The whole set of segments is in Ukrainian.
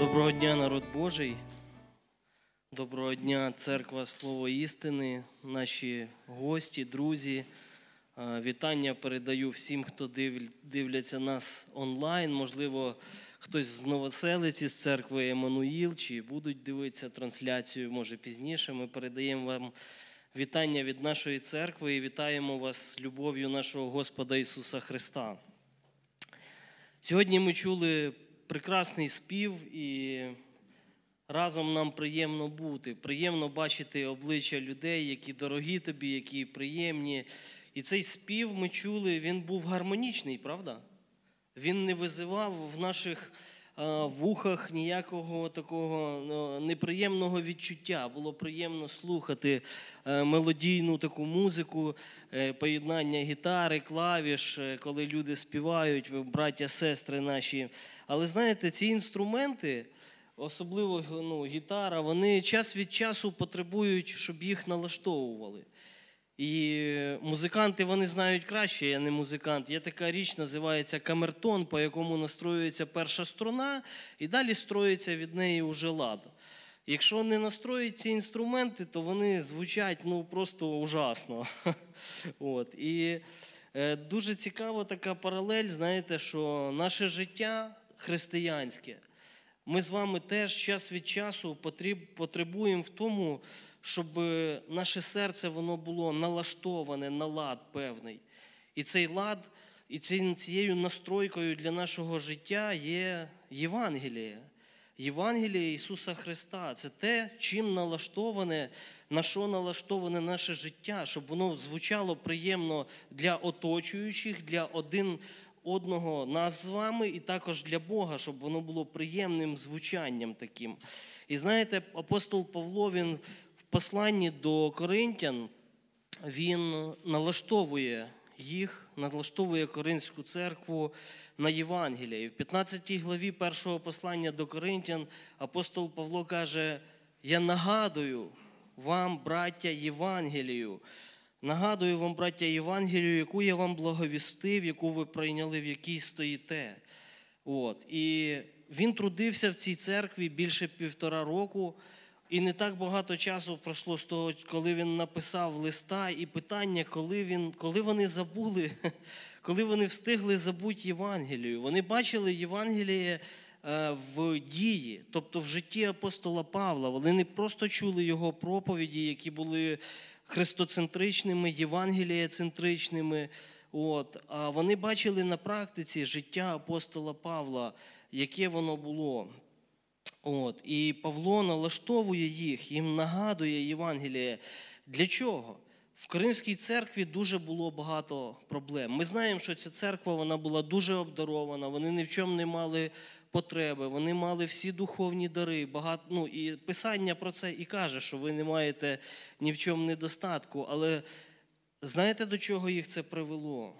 Доброго дня, народ Божий, доброго дня, церква Слово істини, наші гості, друзі. Вітання передаю всім, хто дивляться нас онлайн. Можливо, хтось з Новоселиці, з церкви Еммануїл, чи будуть дивитися трансляцію, може пізніше. Ми передаємо вам вітання від нашої церкви і вітаємо вас любов'ю нашого Господа Ісуса Христа. Сьогодні ми чули прекрасний спів, і разом нам приємно бути. Приємно бачити обличчя людей, які дорогі тобі, які приємні. І цей спів ми чули, він був гармонічний, правда? Він не визивав в наших Е, в ухах ніякого такого ну, неприємного відчуття. Було приємно слухати е, мелодійну таку музику, е, поєднання гітари, клавіш, коли люди співають, браття, сестри наші. Але знаєте, ці інструменти. Особливо ну, гітара, вони час від часу потребують, щоб їх налаштовували. І музиканти вони знають краще, я не музикант. Є така річ, називається камертон, по якому настроюється перша струна, і далі строїться від неї уже лад. Якщо не настроїть ці інструменти, то вони звучать ну, просто ужасно. От. І е, дуже цікава така паралель, знаєте, що наше життя християнське, ми з вами теж час від часу потребуємо в тому щоб е, наше серце воно було налаштоване на лад певний. І цей лад, і цією настройкою для нашого життя є Євангеліє. Євангеліє Ісуса Христа це те, чим налаштоване, на що налаштоване наше життя, щоб воно звучало приємно для оточуючих, для один одного нас з вами, і також для Бога, щоб воно було приємним звучанням таким. І знаєте, апостол Павло він посланні до Коринтян він налаштовує їх, налаштовує Коринську церкву на Євангелія. І в 15 главі першого послання до Коринтян апостол Павло каже: Я нагадую вам, браття Євангелію. Нагадую вам, браття Євангелію, яку я вам благовістив, яку ви прийняли, в якій стоїте. От. І він трудився в цій церкві більше півтора року. І не так багато часу пройшло з того, коли він написав листа і питання, коли він, коли вони забули, коли вони встигли забути Євангелію. Вони бачили Євангеліє е, в дії, тобто в житті апостола Павла. Вони не просто чули його проповіді, які були христоцентричними, євангелієцентричними. От, а вони бачили на практиці життя апостола Павла, яке воно було. От, І Павло налаштовує їх, їм нагадує Євангеліє. Для чого? В Кримській церкві дуже було багато проблем. Ми знаємо, що ця церква вона була дуже обдарована, вони ні в чому не мали потреби, вони мали всі духовні дари. Багато, ну, І Писання про це і каже, що ви не маєте ні в чому недостатку. Але знаєте, до чого їх це привело?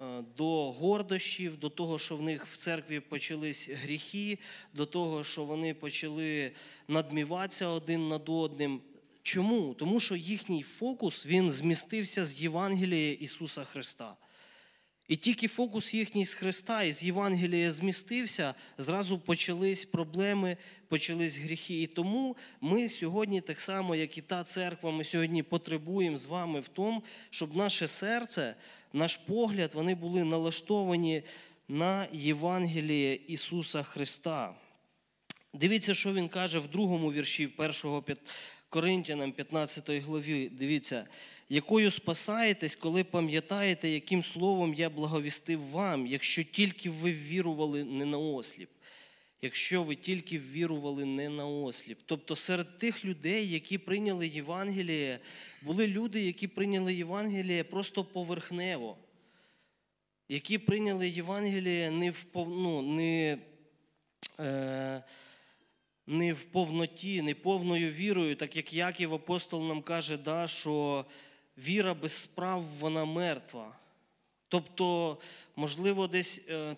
Е, до гордощів, до того, що в них в церкві почались гріхи, до того, що вони почали надміватися один над одним. Чому? Тому що їхній фокус він змістився з Євангелія Ісуса Христа. І тільки фокус їхній з Христа і з Євангелія змістився, зразу почались проблеми, почались гріхи. І тому ми сьогодні, так само, як і та церква, ми сьогодні потребуємо з вами в тому, щоб наше серце, наш погляд, вони були налаштовані на Євангеліє Ісуса Христа. Дивіться, що Він каже в другому вірші першого Коринтянам 15 главі. Дивіться якою спасаєтесь, коли пам'ятаєте, яким словом я благовістив вам, якщо тільки ви вірували не на осліп. Якщо ви тільки вірували не на осліп. Тобто серед тих людей, які прийняли Євангеліє, були люди, які прийняли Євангеліє просто поверхнево, які прийняли Євангеліє не в ну, не, е, не в повноті, не повною вірою, так як Яків апостол нам каже, да, що віра без справ, вона мертва. Тобто, можливо, десь е, е,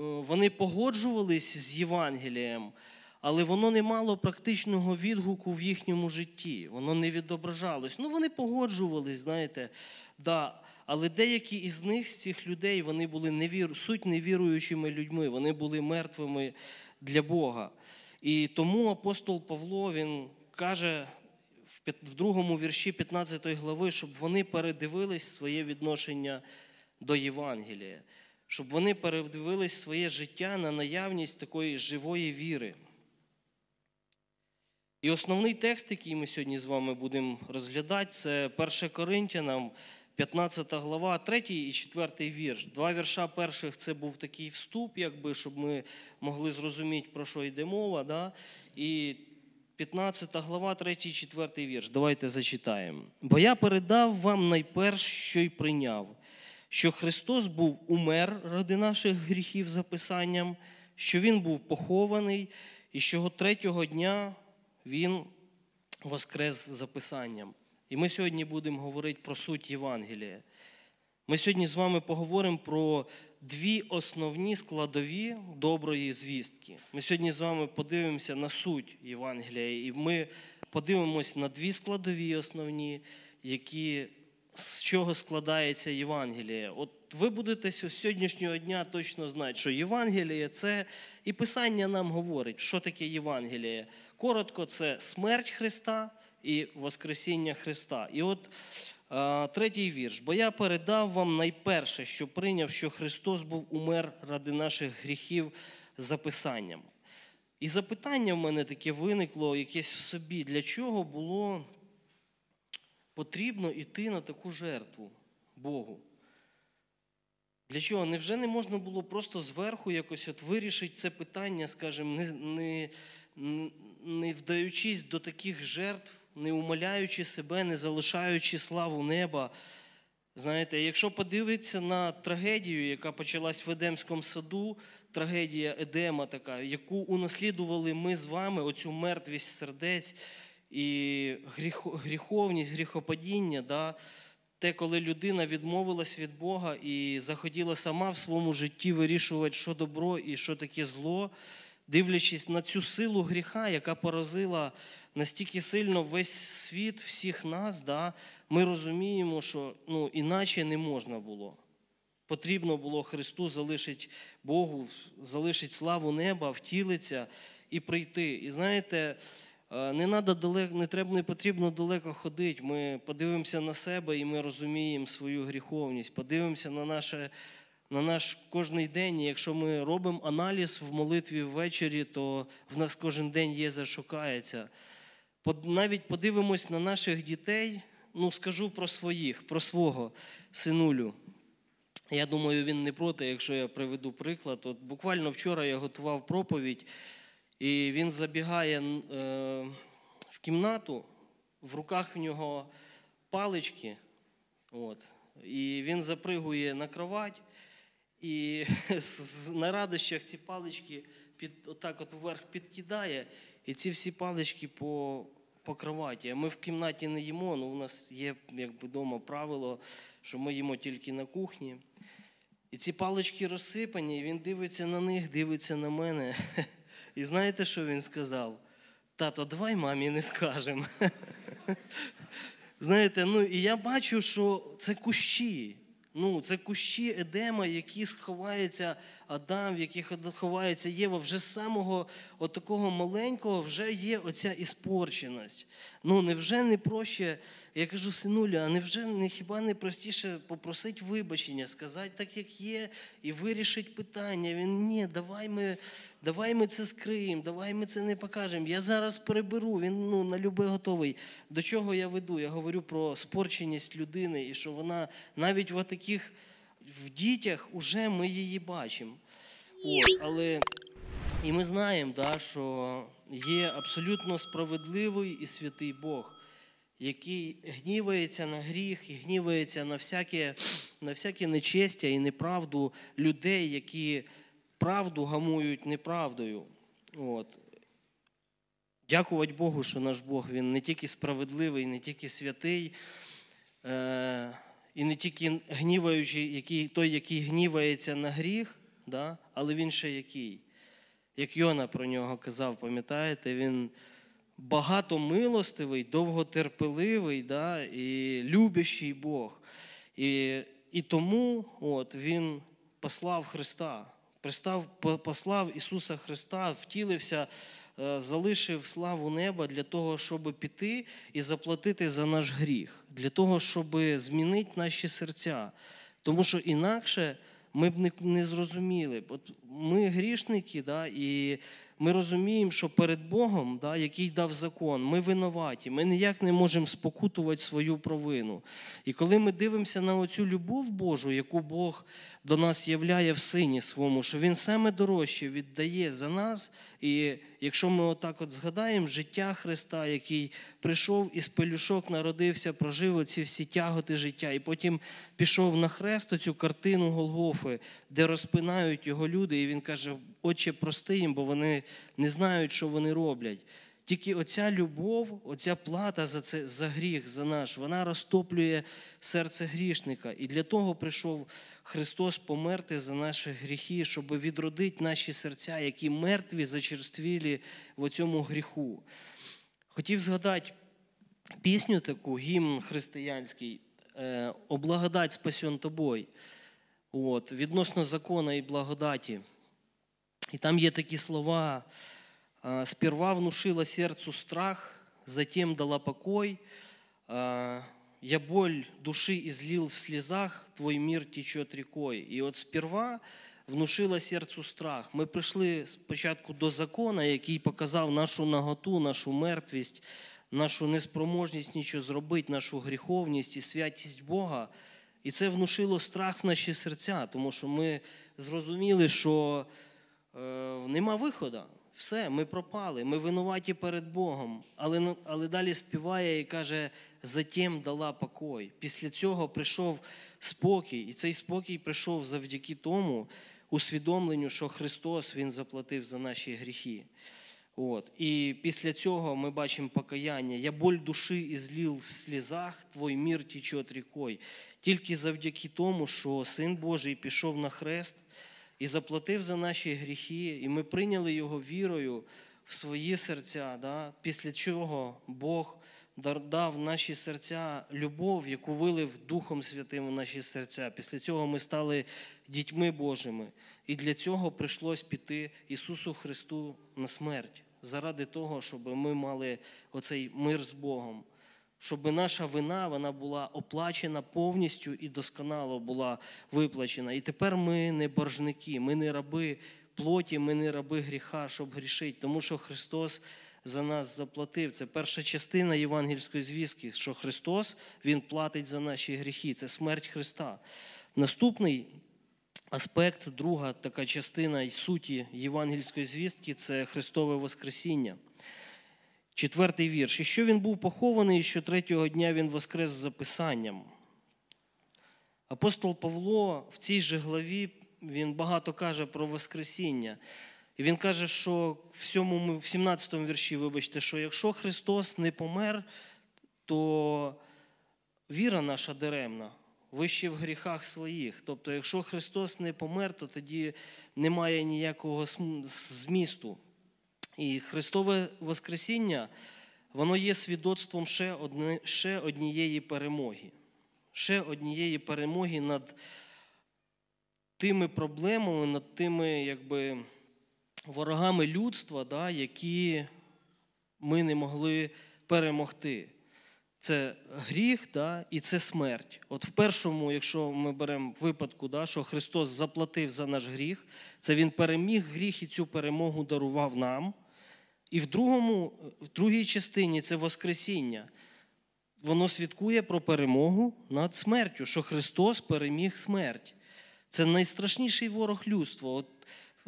вони погоджувались з Євангелієм, але воно не мало практичного відгуку в їхньому житті, воно не відображалось. Ну, вони погоджувались, знаєте, да. але деякі із них, з цих людей, вони були невір... суть невіруючими людьми, вони були мертвими для Бога. І тому апостол Павло він каже в другому вірші 15 глави, щоб вони передивились своє відношення до Євангелія, щоб вони передивились своє життя на наявність такої живої віри. І основний текст, який ми сьогодні з вами будемо розглядати, це 1 Коринтянам, 15 глава, 3 і 4 вірш. Два вірша перших це був такий вступ, якби, щоб ми могли зрозуміти, про що йде мова. Да? І 15 глава, 3, 4 вірш. Давайте зачитаємо. Бо я передав вам найперш, що й прийняв, що Христос був умер ради наших гріхів за Писанням, що Він був похований, і що третього дня Він воскрес за Писанням. І ми сьогодні будемо говорити про суть Євангелія. Ми сьогодні з вами поговоримо про дві основні складові доброї звістки. Ми сьогодні з вами подивимося на суть Євангелія, і ми подивимося на дві складові основні, які, з чого складається Євангеліє. От ви будете з сьогоднішнього дня точно знати, що Євангеліє це і Писання нам говорить, що таке Євангеліє. Коротко, це смерть Христа і Воскресіння Христа. І от Е, третій вірш. Бо я передав вам найперше, що прийняв, що Христос був умер ради наших гріхів за Писанням. І запитання в мене таке виникло якесь в собі, для чого було потрібно йти на таку жертву Богу? Для чого? Невже не можна було просто зверху якось от вирішити це питання, скажімо, не, не, не вдаючись до таких жертв? не умоляючи себе, не залишаючи славу неба. Знаєте, якщо подивитися на трагедію, яка почалась в Едемському саду, трагедія Едема, така, яку унаслідували ми з вами, оцю мертвість сердець і гріховність, гріхопадіння, да, те, коли людина відмовилась від Бога і захотіла сама в своєму житті вирішувати, що добро і що таке зло дивлячись на цю силу гріха, яка поразила настільки сильно весь світ, всіх нас, да, ми розуміємо, що ну, іначе не можна було. Потрібно було Христу залишити Богу, залишити славу неба, втілиться і прийти. І знаєте, е, не надо далеко, не треба, не потрібно далеко ходити. Ми подивимося на себе і ми розуміємо свою гріховність, подивимося на наше на наш кожний день. І якщо ми робимо аналіз в молитві ввечері, то в нас кожен день є зашукається. Навіть подивимось на наших дітей, ну скажу про своїх, про свого синулю. Я думаю, він не проти, якщо я приведу приклад. От Буквально вчора я готував проповідь, і він забігає е, в кімнату, в руках в нього палички, от, і він запригує на кровать. І на радощах ці палички під, отак от вверх підкидає, і ці всі палички по по кроваті. Ми в кімнаті не їмо, але ну, у нас є якби вдома правило, що ми їмо тільки на кухні. І ці палички розсипані, і він дивиться на них, дивиться на мене. І знаєте, що він сказав? Тато, давай мамі не скажемо. Знаєте, ну і я бачу, що це кущі. Ну, це кущі едема, які сховаються Адам, в яких ховається Єва, вже з самого от такого маленького вже є оця іспорченість. Ну невже не проще, я кажу, синуля, а невже не хіба не простіше попросити вибачення, сказати так, як є, і вирішити питання? Він ні, давай ми давай ми це скриємо, давай ми це не покажемо. Я зараз переберу. Він ну на любе готовий. До чого я веду? Я говорю про спорченість людини і що вона навіть в таких в дітях вже ми її бачимо. От, але І ми знаємо, да, що є абсолютно справедливий і святий Бог, який гнівається на гріх і гнівається на всяке, на всяке нечестя і неправду людей, які правду гамують неправдою. От. Дякувати Богу, що наш Бог він не тільки справедливий, не тільки святий. Е, і не тільки гніваючи який, той, який гнівається на гріх, да? але він ще який. Як Йона про нього казав, пам'ятаєте, він багато милостивий, довготерпеливий да? і любящий Бог. І і тому от, він послав Христа. Пристав, послав Ісуса Христа, втілився, е, залишив славу неба для того, щоб піти і заплатити за наш гріх, для того, щоб змінити наші серця. Тому що інакше ми б не зрозуміли. От Ми грішники, да, і ми розуміємо, що перед Богом, да, який дав закон, ми винуваті, ми ніяк не можемо спокутувати свою провину. І коли ми дивимося на оцю любов Божу, яку Бог до нас являє в сині своєму, що Він саме дорожче віддає за нас і якщо ми отак от згадаємо життя Христа, який прийшов із пелюшок, народився, прожив оці всі тяготи життя, і потім пішов на хрест оцю картину Голгофи, де розпинають його люди, і він каже: Отче, прости їм, бо вони не знають, що вони роблять. Тільки оця любов, оця плата за це, за гріх, за наш, вона розтоплює серце грішника. І для того прийшов Христос померти за наші гріхи, щоб відродити наші серця, які мертві зачерствілі в цьому гріху. Хотів згадати пісню таку, гімн християнський, е, Облагодать спасен тобой, от, відносно закона і благодаті. І там є такі слова. Э, сперва внушила сердцу страх, затем дала покой. Э, Я боль души излил в слезах, твой мир течет рекой. І от сперва внушила серцю страх. Ми прийшли спочатку до закона, який показав нашу наготу, нашу мертвість, нашу неспроможність нічого зробити, нашу гріховність і святість Бога. І це внушило страх в наші серця, тому що ми зрозуміли, що е, нема виходу все, ми пропали, ми винуваті перед Богом. Але ну, але далі співає і каже, затім дала покой. Після цього прийшов спокій, і цей спокій прийшов завдяки тому усвідомленню, що Христос Він заплатив за наші гріхи. От. І після цього ми бачимо покаяння. Я боль душі і зліл в слізах, твій мір тече рікою. Тільки завдяки тому, що Син Божий пішов на хрест і заплатив за наші гріхи, і ми прийняли його вірою в свої серця, да? після чого Бог дав наші серця любов, яку вилив Духом Святим у наші серця. Після цього ми стали дітьми Божими. І для цього прийшлось піти Ісусу Христу на смерть, заради того, щоб ми мали оцей мир з Богом щоб наша вина вона була оплачена повністю і досконало була виплачена. І тепер ми не боржники, ми не раби плоті, ми не раби гріха, щоб грішити, тому що Христос. За нас заплатив. Це перша частина євангельської звістки, що Христос Він платить за наші гріхи. Це смерть Христа. Наступний аспект, друга така частина суті євангельської звістки це Христове Воскресіння. Четвертий вірш. І що він був похований, і що третього дня він воскрес з записанням. Апостол Павло в цій же главі він багато каже про Воскресіння. І він каже, що в 7, в 17 вірші, вибачте, що якщо Христос не помер, то віра наша даремна, ви ще в гріхах своїх. Тобто, якщо Христос не помер, то тоді немає ніякого змісту. І Христове Воскресіння, воно є свідоцтвом ще, одне, ще однієї перемоги, ще однієї перемоги над тими проблемами, над тими якби, ворогами людства, да, які ми не могли перемогти. Це гріх да, і це смерть. От в першому, якщо ми беремо випадку, да, що Христос заплатив за наш гріх, це Він переміг гріх і цю перемогу дарував нам. І в другому, в другій частині це Воскресіння. Воно свідкує про перемогу над смертю, що Христос переміг смерть. Це найстрашніший ворог людства. От,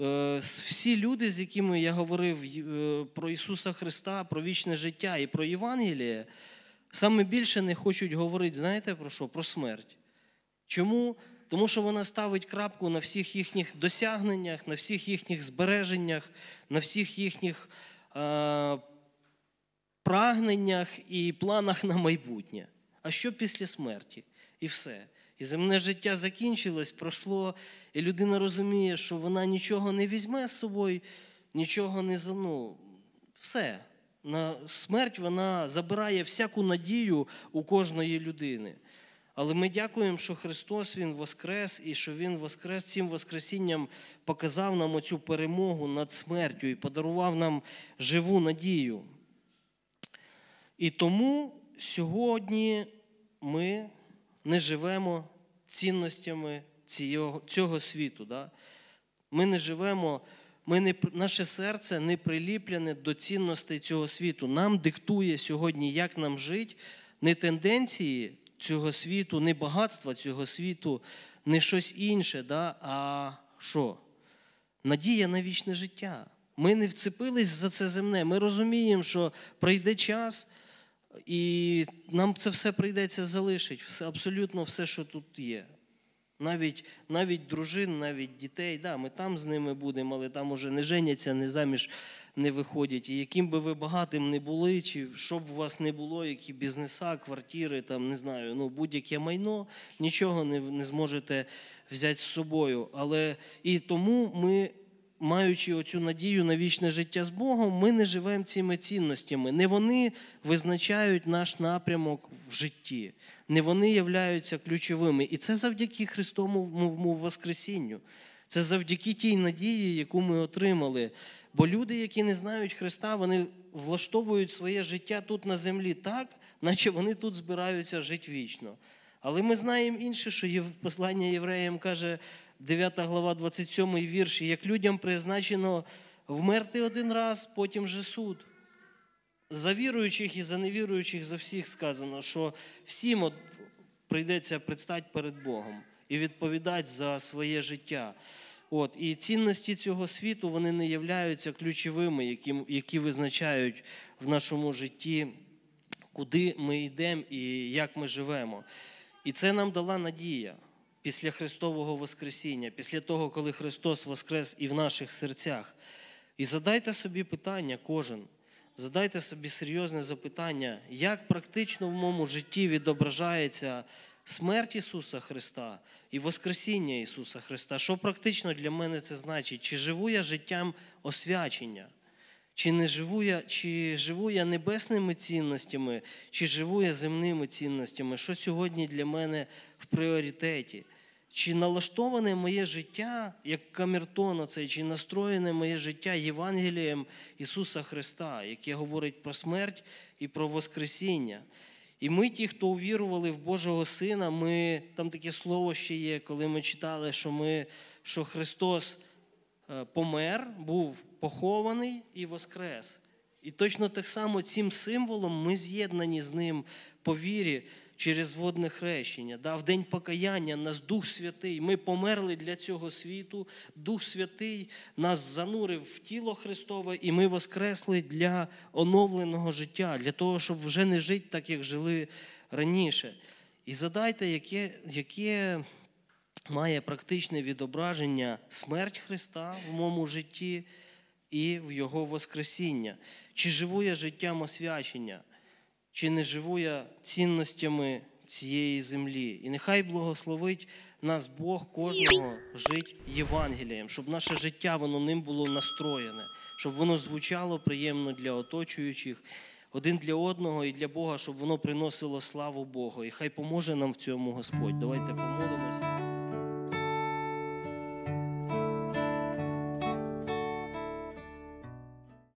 е, Всі люди, з якими я говорив е, про Ісуса Христа, про вічне життя і про Євангеліє, саме більше не хочуть говорити, знаєте про що? Про смерть. Чому? Тому що вона ставить крапку на всіх їхніх досягненнях, на всіх їхніх збереженнях, на всіх їхніх Е, прагненнях і планах на майбутнє. А що після смерті? І все. І земне життя закінчилось, пройшло, і людина розуміє, що вона нічого не візьме з собою, нічого не ну, все. На Смерть вона забирає всяку надію у кожної людини. Але ми дякуємо, що Христос Він Воскрес і що Він Воскрес цим Воскресінням показав нам оцю перемогу над смертю і подарував нам живу надію. І тому сьогодні ми не живемо цінностями цього, цього світу. Да? Ми не живемо, ми не, наше серце не приліплене до цінностей цього світу. Нам диктує сьогодні, як нам жити, не тенденції цього світу, не багатства цього світу, не щось інше, да? а що? Надія на вічне життя. Ми не вцепились за це земне. Ми розуміємо, що прийде час, і нам це все прийдеться залишити, все, абсолютно все, що тут є. Навіть навіть дружин, навіть дітей, да, ми там з ними будемо, але там уже не женяться, не заміж не виходять. І яким би ви багатим не були, чи щоб у вас не було, які бізнеса, квартири, там не знаю, ну будь-яке майно, нічого не не зможете взяти з собою. Але і тому ми маючи оцю надію на вічне життя з Богом, ми не живемо цими цінностями. Не вони визначають наш напрямок в житті, не вони являються ключовими. І це завдяки Христовому Воскресінню. Це завдяки тій надії, яку ми отримали. Бо люди, які не знають Христа, вони влаштовують своє життя тут на землі так, наче вони тут збираються жити вічно. Але ми знаємо інше, що послання євреям каже 9 глава, 27 вірш, як людям призначено вмерти один раз, потім же суд. За віруючих і за невіруючих за всіх сказано, що всім от прийдеться предстать перед Богом і відповідати за своє життя. От, І цінності цього світу вони не являються ключовими, які які визначають в нашому житті, куди ми йдемо і як ми живемо. І це нам дала надія після Христового Воскресіння, після того, коли Христос воскрес і в наших серцях. І задайте собі питання кожен, задайте собі серйозне запитання, як практично в моєму житті відображається смерть Ісуса Христа і Воскресіння Ісуса Христа. Що практично для мене це значить? Чи живу я життям освячення? Чи не живу я чи живу я небесними цінностями, чи живу я земними цінностями, що сьогодні для мене в пріоритеті? Чи налаштоване моє життя, як камертон оцей, чи настроєне моє життя Євангелієм Ісуса Христа, яке говорить про смерть і про Воскресіння? І ми, ті, хто увірували в Божого Сина, ми там таке слово ще є, коли ми читали, що ми, що Христос е, помер, був похований і воскрес. І точно так само цим символом ми з'єднані з ним по вірі через водне хрещення. Да? В день покаяння нас Дух Святий. Ми померли для цього світу. Дух Святий нас занурив в тіло Христове, і ми воскресли для оновленого життя, для того, щоб вже не жити так, як жили раніше. І задайте, яке, яке має практичне відображення смерть Христа в моєму житті і в Його Воскресіння. Чи живу я життям освячення, чи не живу я цінностями цієї землі? І нехай благословить нас Бог кожного жить Євангелієм, щоб наше життя воно ним було настроєне, щоб воно звучало приємно для оточуючих. Один для одного і для Бога, щоб воно приносило славу Богу. І хай поможе нам в цьому Господь. Давайте помолимося.